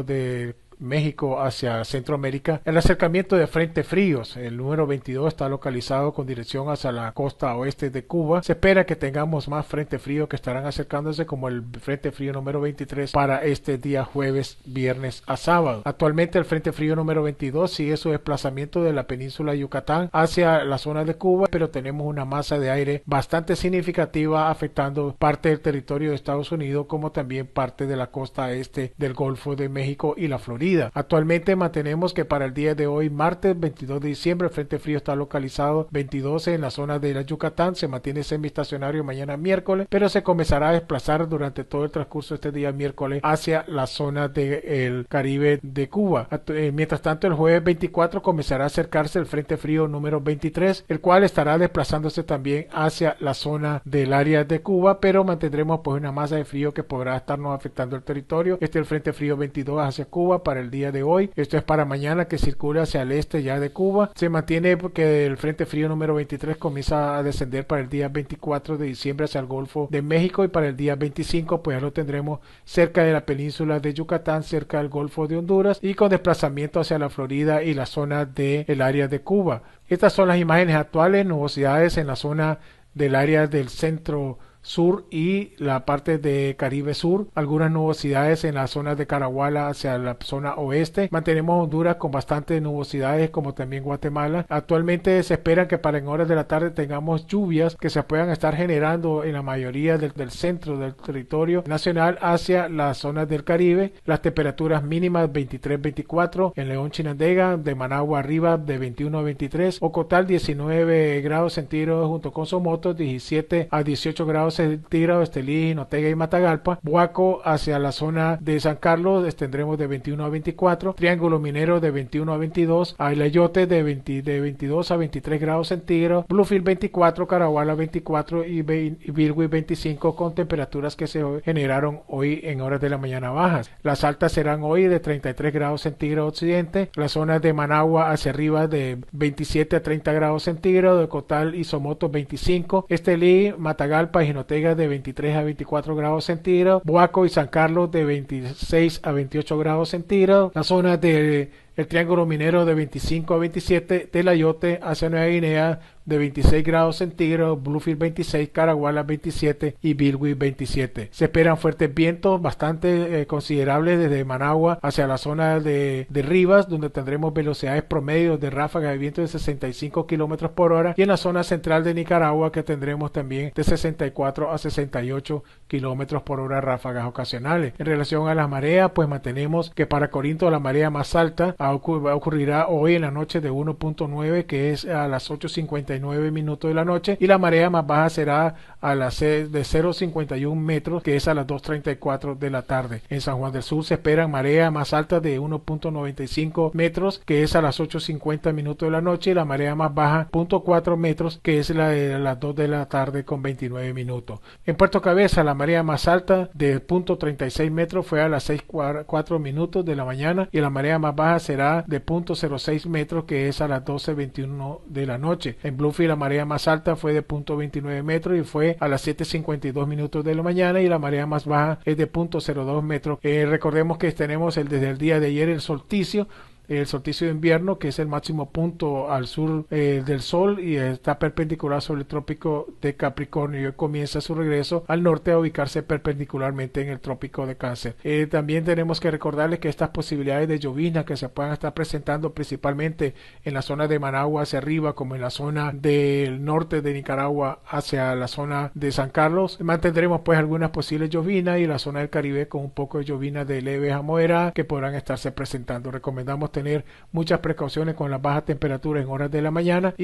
de México hacia Centroamérica, el acercamiento de frente fríos. El número 22 está localizado con dirección hacia la costa oeste de Cuba. Se espera que tengamos más frente frío que estarán acercándose como el frente frío número 23 para este día jueves, viernes a sábado. Actualmente el frente frío número 22 sigue su desplazamiento de la península Yucatán hacia la zona de Cuba, pero tenemos una masa de aire bastante significativa afectando parte del territorio de Estados Unidos como también parte de la costa este del Golfo de México y la Florida. Actualmente mantenemos que para el día de hoy, martes 22 de diciembre, el Frente Frío está localizado 22 en la zona de la Yucatán, se mantiene estacionario mañana miércoles, pero se comenzará a desplazar durante todo el transcurso de este día miércoles hacia la zona del Caribe de Cuba. Eh, mientras tanto, el jueves 24 comenzará a acercarse el Frente Frío número 23, el cual estará desplazándose también hacia la zona del área de Cuba, pero mantendremos pues una masa de frío que podrá estarnos afectando el territorio. Este el Frente Frío 22 hacia Cuba para el día de hoy. Esto es para mañana que circula hacia el este ya de Cuba. Se mantiene porque el Frente Frío número 23 comienza a descender para el día 24 de diciembre hacia el Golfo de México y para el día 25 pues ya lo tendremos cerca de la península de Yucatán, cerca del Golfo de Honduras y con desplazamiento hacia la Florida y la zona del área de Cuba. Estas son las imágenes actuales, nubosidades en la zona del área del centro Sur y la parte de Caribe Sur. Algunas nubosidades en las zonas de Caraguala hacia la zona oeste. Mantenemos Honduras con bastantes nubosidades como también Guatemala. Actualmente se espera que para en horas de la tarde tengamos lluvias que se puedan estar generando en la mayoría del, centro del territorio nacional hacia las zonas del Caribe. Las temperaturas mínimas 23-24 en León Chinandega, de Managua arriba de 21 a 23, Ocotal 19 grados centígrados junto con Somoto 17 a 18 grados centígrados, Estelí, Notega y Matagalpa, Huaco hacia la zona de San Carlos extendremos de 21 a 24, Triángulo Minero de 21 a 22, Ailayote de, de 22 a 23 grados centígrados, Bluefield 24, Caraguala 24 y, Virgui 25 con temperaturas que se generaron hoy en horas de la mañana bajas. Las altas serán hoy de 33 grados centígrados occidente, la zona de Managua hacia arriba de 27 a 30 grados centígrados, de Cotal y Somoto 25, Estelí, Matagalpa y Notega de 23 a 24 grados centígrados, Boaco y San Carlos de 26 a 28 grados centígrados, la zona de el Triángulo Minero de 25 a 27, Telayote hacia Nueva Guinea de 26 grados centígrados, Bluefield 26, Caraguala 27 y Bilwi 27. Se esperan fuertes vientos bastante eh, considerables desde Managua hacia la zona de, Rivas, donde tendremos velocidades promedios de ráfagas de viento de 65 kilómetros por hora, y en la zona central de Nicaragua, que tendremos también de 64 a 68 kilómetros por hora ráfagas ocasionales. En relación a las mareas, pues mantenemos que para Corinto la marea más alta ocurrirá hoy en la noche de 1.9, que es a las 8.50 minutos de la noche y la marea más baja será a las de 0,51 metros, que es a las 2.34 de la tarde. En San Juan del Sur se esperan marea más alta de 1.95 metros, que es a las 8.50 minutos de la noche, y la marea más baja, 0.4 metros, que es la de las 2 de la tarde con 29 minutos. En Puerto Cabeza, la marea más alta de 0.36 metros fue a las 6.4 minutos de la mañana, y la marea más baja será de 0.06 metros, que es a las 12.21 de la noche. En Bluefield, la marea más alta fue de 0.29 metros y fue a las 7.52 minutos de la mañana y la marea más baja es de 0.02 metros. Eh, recordemos que tenemos el, desde el día de ayer el solsticio el solsticio de invierno, que es el máximo punto al sur eh, del Sol y está perpendicular sobre el trópico de Capricornio y comienza su regreso al norte a ubicarse perpendicularmente en el trópico de Cáncer. Eh, también tenemos que recordarles que estas posibilidades de llovina que se puedan estar presentando principalmente en la zona de Managua hacia arriba, como en la zona del norte de Nicaragua hacia la zona de San Carlos, mantendremos pues algunas posibles llovinas y la zona del Caribe con un poco de llovina de leve a moderada que podrán estarse presentando. Recomendamos tener tener muchas precauciones con las bajas temperaturas en horas de la mañana.